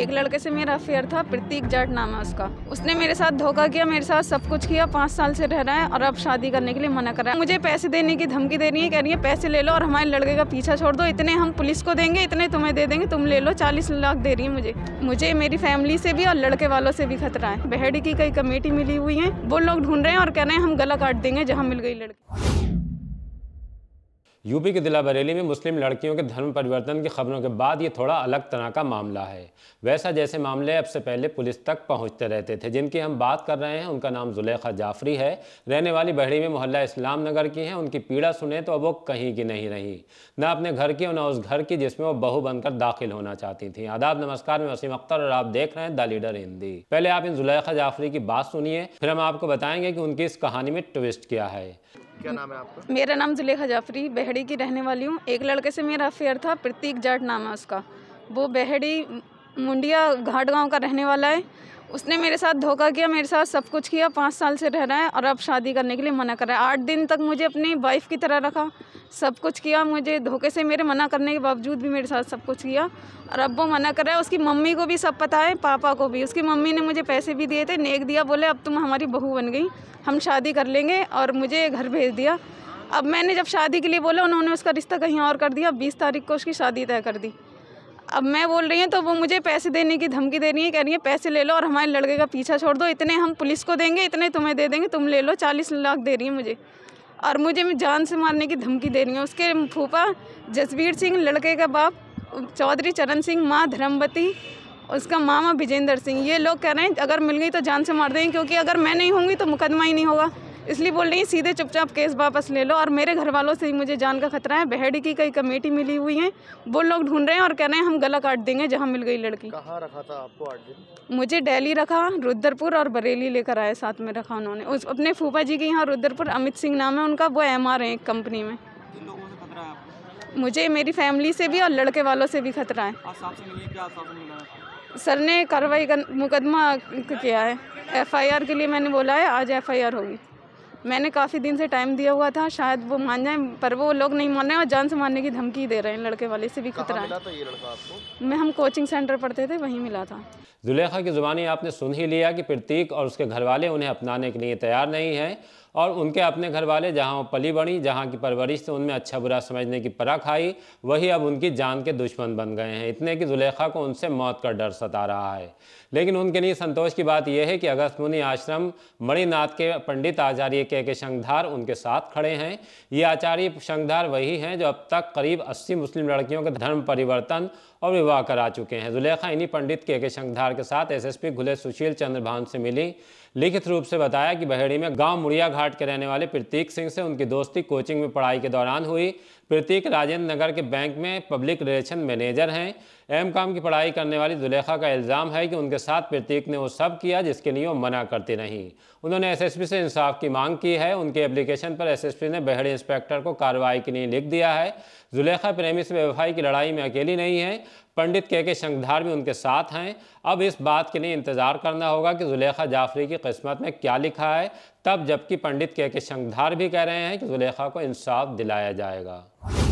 एक लड़के से मेरा अफेयर था प्रतीक जट नाम है उसका उसने मेरे साथ धोखा किया मेरे साथ सब कुछ किया पाँच साल से रह रहा है और अब शादी करने के लिए मना कर रहा है मुझे पैसे देने की धमकी दे रही है कह रही है पैसे ले लो और हमारे लड़के का पीछा छोड़ दो इतने हम पुलिस को देंगे इतने तुम्हें दे देंगे तुम ले लो चालीस लाख दे रही है मुझे मुझे मेरी फैमिली से भी और लड़के वालों से भी खतरा है बहड़ी की कई कमेटी मिली हुई है वो लोग ढूंढ रहे हैं और कह रहे हैं हम गला काट देंगे जहाँ मिल गई लड़की यूपी के जिला बरेली में मुस्लिम लड़कियों के धर्म परिवर्तन की खबरों के बाद ये थोड़ा अलग तरह का मामला है वैसा जैसे मामले अब से पहले पुलिस तक पहुंचते रहते थे जिनकी हम बात कर रहे हैं उनका नाम जुलेखा जाफरी है रहने वाली बहड़ी में मोहल्ला इस्लाम नगर की हैं उनकी पीड़ा सुने तो अब वो कहीं की नहीं रही न अपने घर की और न उस घर की जिसमें वो बहू बनकर दाखिल होना चाहती थी आदाब नमस्कार मैं वसीम अख्तर और आप देख रहे हैं द लीडर हिंदी पहले आप इन जुलेखा जाफरी की बात सुनिए फिर हम आपको बताएंगे कि उनकी इस कहानी में ट्विस्ट क्या है क्या नाम है आपका मेरा नाम जुलेखा जाफरी बहड़ी की रहने वाली हूँ एक लड़के से मेरा अफेयर था प्रतीक जाट नाम है उसका वो बहड़ी मुंडिया घाट गांव का रहने वाला है उसने मेरे साथ धोखा किया मेरे साथ सब कुछ किया पाँच साल से रह रहा है और अब शादी करने के लिए मना कर रहा है आठ दिन तक मुझे अपनी वाइफ की तरह रखा सब कुछ किया मुझे धोखे से मेरे मना करने के बावजूद भी मेरे साथ सब कुछ किया और अब वो मना कर रहा है उसकी मम्मी को भी सब पता है पापा को भी उसकी मम्मी ने मुझे पैसे भी दिए थे नेक दिया बोले अब तुम हमारी बहू बन गई हम शादी कर लेंगे और मुझे घर भेज दिया अब मैंने जब शादी के लिए बोला उन्होंने उसका रिश्ता कहीं और कर दिया बीस तारीख को उसकी शादी तय कर दी अब मैं बोल रही हूँ तो वो मुझे पैसे देने की धमकी दे रही है कह रही है पैसे ले लो और हमारे लड़के का पीछा छोड़ दो इतने हम पुलिस को देंगे इतने तुम्हें दे देंगे तुम ले लो चालीस लाख दे रही है मुझे और मुझे जान से मारने की धमकी दे रही है उसके फूफा जसवीर सिंह लड़के का बाप चौधरी चरण सिंह माँ धर्मवती उसका मामा विजेंद्र सिंह ये लोग कह रहे हैं अगर मिल गई तो जान से मार देंगे क्योंकि अगर मैं नहीं होंगी तो मुकदमा ही नहीं होगा इसलिए बोल रही सीधे चुपचाप केस वापस ले लो और मेरे घर वालों से ही मुझे जान का खतरा है बहड़ी की कई कमेटी मिली हुई है वो लोग ढूंढ रहे हैं और कह रहे हैं हम गला काट देंगे जहाँ मिल गई लड़की कहाँ रखा था आपको आठ दिन मुझे डेली रखा रुद्रपुर और बरेली लेकर आए साथ में रखा उन्होंने उस अपने फूफा जी के यहाँ रुद्रपुर अमित सिंह नाम है उनका वो एम आर है एक कंपनी में मुझे मेरी फैमिली से भी और लड़के वालों से भी खतरा है सर ने कार्रवाई का मुकदमा किया है एफआईआर के लिए मैंने बोला है आज एफआईआर होगी मैंने काफ़ी दिन से टाइम दिया हुआ था शायद वो मान जाए पर वो लोग नहीं माने और जान से मारने की धमकी दे रहे हैं लड़के वाले से भी खतरा है आपको मैं हम कोचिंग सेंटर पढ़ते थे वहीं मिला था जुलेखा की ज़ुबानी आपने सुन ही लिया कि प्रतीक और उसके घर वाले उन्हें अपनाने के लिए तैयार नहीं हैं और उनके अपने घर वाले जहाँ वो पली बढ़ी जहाँ की परवरिश से उनमें अच्छा बुरा समझने की परख आई वही अब उनकी जान के दुश्मन बन गए हैं इतने कि जुलेखा को उनसे मौत का डर सता रहा है लेकिन उनके लिए संतोष की बात यह है कि अगस्त मुनि आश्रम मणिनाथ के पंडित आचार्य के के शंखधार उनके साथ खड़े हैं ये आचार्य शंखधार वही हैं जो अब तक करीब अस्सी मुस्लिम लड़कियों के धर्म परिवर्तन और विवाह करा चुके हैं जुलेखा इन्हीं पंडित के के शंखधार के साथ एस पी घुले सुशील चंद्र भान से मिली लिखित रूप से बताया कि बहेड़ी में गाँव मुड़िया घाट के रहने वाले प्रतीक सिंह से उनकी दोस्ती कोचिंग में पढ़ाई के दौरान हुई प्रतीक राजेंद्र नगर के बैंक में पब्लिक रिलेशन मैनेजर हैं एम काम की पढ़ाई करने वाली दुलेखा का इल्ज़ाम है कि उनके साथ प्रतीक ने वो सब किया जिसके लिए वो मना करती रहीं उन्होंने एसएसपी से इंसाफ की मांग की है उनके एप्लीकेशन पर एसएसपी ने बहड़े इंस्पेक्टर को कार्रवाई के लिए लिख दिया है जुलेखा प्रेमी से व्यवसाय की लड़ाई में अकेली नहीं है पंडित के के शंखधार भी उनके साथ हैं अब इस बात के लिए इंतज़ार करना होगा कि जुलेखा जाफरी की किस्मत में क्या लिखा है तब जबकि पंडित के के शंखधार भी कह रहे हैं कि जुलेखा को इंसाफ दिलाया जाएगा